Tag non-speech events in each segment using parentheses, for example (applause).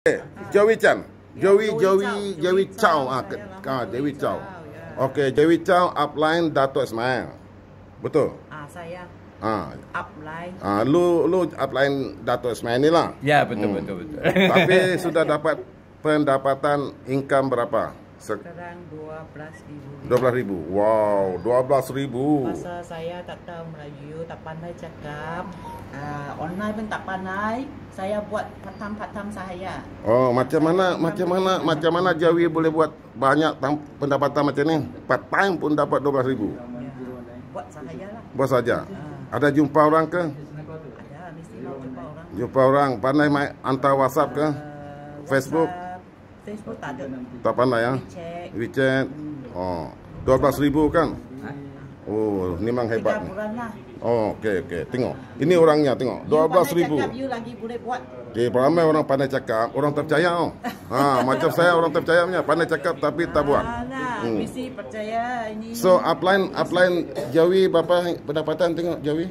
Okay. Joey Chan. Joey, yeah, Joey, Joey Chow. Ah, Joey Chow. Ah, Joey Chow. Chow yeah. Okay, Joey Chow upline Dato' Ismail. Betul? Ah, saya. Ah. Upline. Ah, lu lu upline Dato' Ismail ni lah. Ya, yeah, betul, hmm. betul, betul, betul. Tapi (laughs) sudah dapat pendapatan income berapa? Sekarang RM12,000. RM12,000. Wow, RM12,000. Masa saya tak tahu Melayu, tak pandai cakap. Uh, online pun tak pandai. Saya buat patam-patam saya. Oh, macam mana, saya macam mana, mana macam mana Jawi boleh buat banyak pendapatan macam ni? Part pun dapat RM12,000. Ya. Buat sahaja lah. Buat saja. Uh. Ah. Ada jumpa orang ke? Ada, mesti jumpa orang. Jumpa orang, pandai main hantar WhatsApp ke? Uh, Facebook? WhatsApp. Facebook tak ada. Tak pandai ya? WeChat. WeChat. Hmm. Oh. ribu kan? Ha? Oh, ni memang hebat. Lah. Oh, okey, okey. Tengok. Ini orangnya, tengok. 12000 pandai cakap, you lagi boleh buat. Okey, ramai orang pandai cakap, orang terpercaya. Oh. ha, macam saya orang terpercaya punya. Pandai cakap tapi tak buat. Ah, hmm. So, upline, upline Jawi berapa pendapatan tengok Jawi?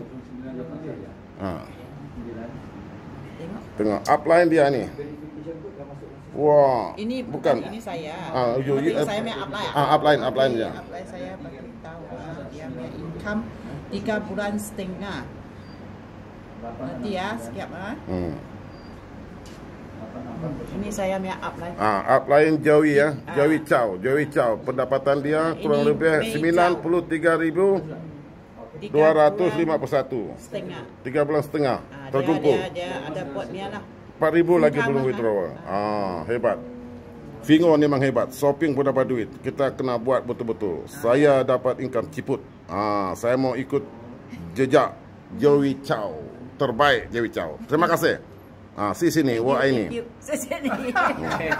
Ha. Tengok. Tengok, upline dia ni. Wah. Ini bukan. Ini saya. Ah, uh, you, uh, saya punya upline. Ah, uh, upline, upline ya. Upline saya bagi tahu uh, ah, dia punya income tiga bulan setengah. Nanti ya, sekiap ah. Uh. Hmm. Ini saya punya upline. Ah, upline Jawi ya. Jawi uh, Chow, Jawi Chow. Pendapatan dia kurang lebih sembilan 93,000. 251 3 bulan setengah, setengah. Ah, terkumpul dia, dia ada pot lah 4000 lagi Bukan belum withdraw. Lah. Ah, hebat. Fingo memang hebat. Shopping pun dapat duit. Kita kena buat betul-betul. Ah. Saya dapat income ciput. Ah, saya mau ikut jejak Joey Chow. Terbaik Joey Chow. Terima kasih. Ah, si sini, wah ini. (laughs) Si sini. Ah.